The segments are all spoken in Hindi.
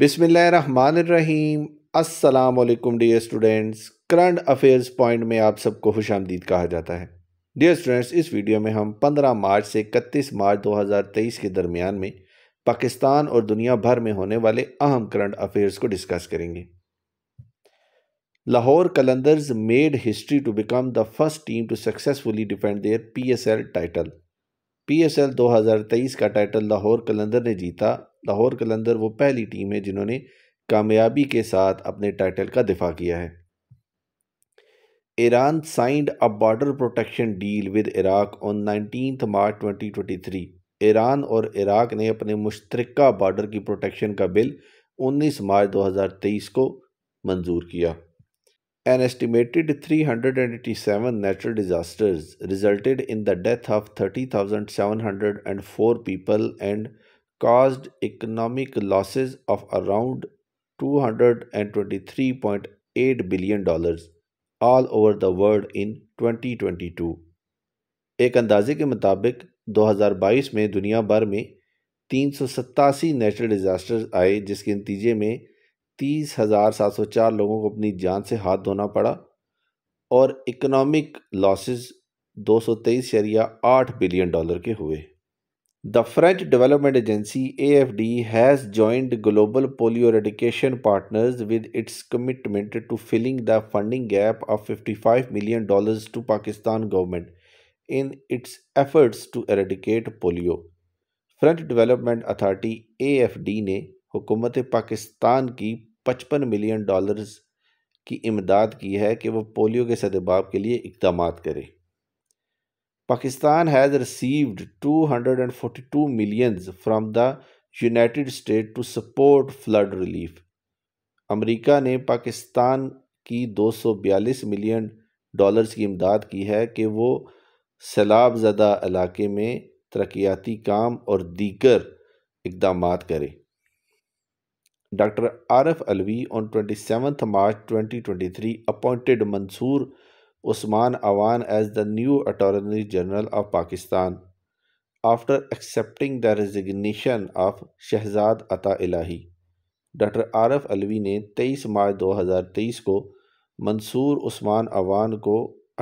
बिसमीम असलकुम dear students current affairs point में आप सबको खुश आमदीद कहा जाता है डियर स्टूडेंट्स इस वीडियो में हम 15 मार्च से 31 मार्च 2023 के दरमियान में पाकिस्तान और दुनिया भर में होने वाले अहम करंट अफेयर्स को डिस्कस करेंगे Lahore Qalandars made history to become the first team to successfully defend their PSL title PSL 2023 का टाइटल लाहौर कलंदर ने जीता लाहौर कलंदर वो पहली टीम है जिन्होंने कामयाबी के साथ अपने टाइटल का दिफा किया है Iran signed a border protection deal with Iraq on nineteen March 2023 Iran और इराक ने अपने मुश्तरक बॉर्डर की प्रोटेक्शन का बिल 19 मार्च 2023 को मंजूर किया An estimated 387 natural disasters resulted in the death of 30,704 and and caused economic losses of around $223.8 billion all over the world in 2022. एक अंदाजे के मुताबिक 2022 में दुनिया भर में तीन नेचुरल डिज़ास्टर्स आए जिसके नतीजे में 30,704 लोगों को अपनी जान से हाथ धोना पड़ा और इकोनॉमिक लॉसेस दो बिलियन डॉलर के हुए The French Development Agency AFD has joined Global Polio Eradication Partners with its commitment to filling the funding gap of 55 million dollars to Pakistan government in its efforts to eradicate polio. French development authority AFD ने हुकूमत पाकिस्तान की 55 मिलियन डॉलर्स की इमदाद की है कि वह पोलियो के सदबाब के लिए इकदाम करे Pakistan has received 242 millions from the unite state to support flood relief America ने पाकिस्तान की दो सौ बयालीस मिलियन डॉलर्स की इमदाद की है कि वो सैलाब ज़दा इलाके में तरक्याती काम और दीगर इकदाम करे doctor Arif Alvi on twenty seven March twenty twenty three appointed Mansoor Usman Awan as the new Attorney general of Pakistan after accepting the resignation of Shahzad Ata Elahi doctor Arif Alvi ने 23 मार्च 2023 को मंसूर उस्मान अवान को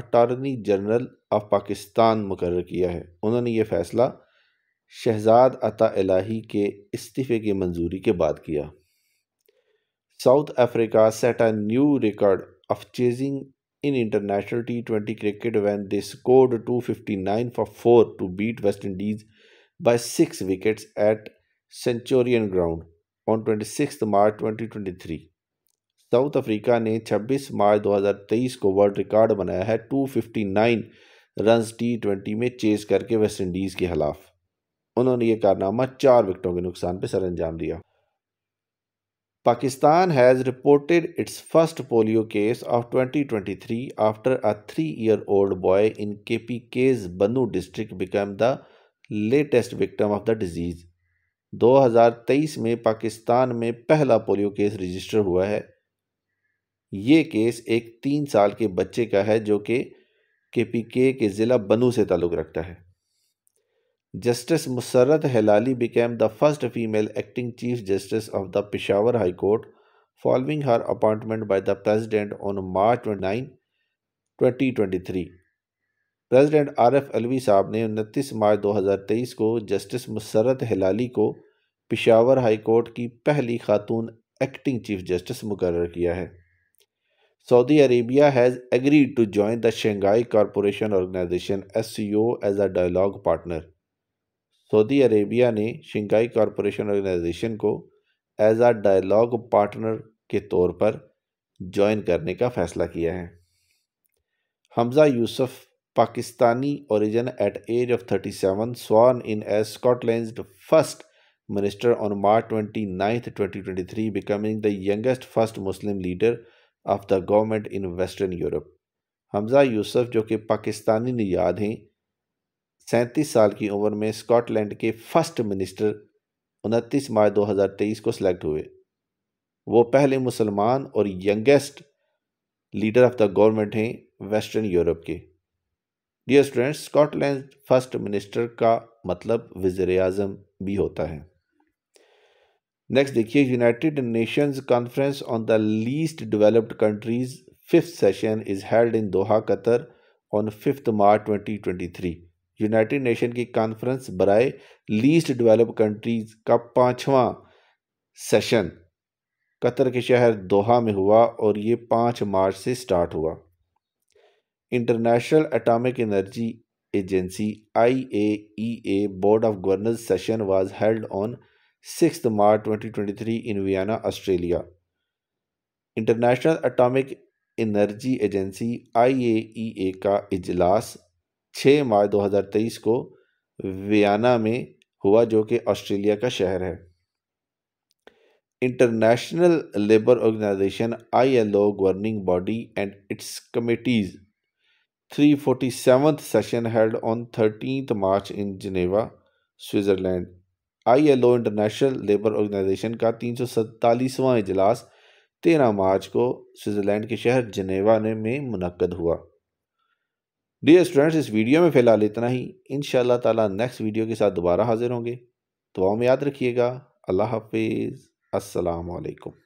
अटारनी जनरल ऑफ पाकिस्तान मुकर किया है उन्होंने ये फ़ैसला शहजाद अता इलाही के इस्तीफ़े की मंजूरी के बाद किया South Africa set a new record of chasing in international T20 cricket when they scored 259 for 4 to beat West Indies by 6 wickets at Centurion ground on 26 March 2023 South Africa ने 26 मार्च 2023 को वर्ल्ड रिकॉर्ड बनाया है 259 रन टी ट्वेंटी में चेस करके वेस्टइंडीज़ के खिलाफ उन्होंने ये कारनामा चार विकटों के नुकसान पर सर अंजाम दिया Pakistan has reported its first polio case of 2023 after a three-year-old boy in KPK's Banu district became the latest victim of the disease 2023 में पाकिस्तान में पहला पोलियो केस रजिस्टर हुआ है ये केस एक तीन साल के बच्चे का है जो कि के पी के ज़िला बनू से ताल्लुक़ रखता है justice Musarrat Hilali became the first female acting chief justice of the Peshawar high court following her appointment by the president on March nine twenty 29, 2023। President Arif Alvi साहब ने उनतीस मार्च दो हज़ार तेईस को जस्टिस मुसरत हलाली को पिशावर हाई कोर्ट की पहली खातून एक्टिंग चीफ जस्टिस मुकर किया है Saudi Arabia has agreed to join the Shanghai corporation organisation S C O as a dialogue partner Saudi Arabia ने शंघाई कॉरपोरेशन ऑर्गेनाइजेशन को एज आ डायलॉग पार्टनर के तौर पर ज्वाइन करने का फैसला किया है Hamza Yousaf Pakistani origin at age of thirty seven sworn in as Scotland first minister on March twenty ninth twenty twenty three becoming the youngest first Muslim leader of the government in western Europe Hamza Yousaf जो कि पाकिस्तानी नियाद हैं सैंतीस साल की उम्र में स्कॉटलैंड के फर्स्ट मिनिस्टर उनतीस मार्च 2023 को सिलेक्ट हुए वो पहले मुसलमान और youngest leader of the government हैं वेस्टर्न यूरोप के dear students Scotland first minister का मतलब वज़र अजम भी होता है नेक्स्ट देखिए United Nations conference on the least developed countries fifth session is held in Doha Qatar on fifth March 2023 United Nation की कॉन्फ्रेंस बरए लीस्ट डेवलप कंट्रीज़ का पाँचवा सेशन कतर के शहर दोहा में हुआ और ये पाँच मार्च से स्टार्ट हुआ international atomic energy agency I A board of governors session was held on six March 2023 in Vienna Australia international atomic energy agency I A का इजलास छः मार्च 2023 को वियाना में हुआ जो कि ऑस्ट्रेलिया का शहर है international labour organisation ILO governing body and its committees held on held March in Geneva in I L ILO international labour organisation का तीन सौ सैतालीसवां इजलास तेरह मार्च को स्विट्ज़रलैंड के शहर जिनेवा में मुनद हुआ डियर स्टूडेंट्स इस वीडियो में फ़िलहाल इतना ही इन ताला नेक्स्ट वीडियो के साथ दोबारा हाजिर होंगे दुआओं में याद रखिएगा अल्लाह हाफिज़ असलकम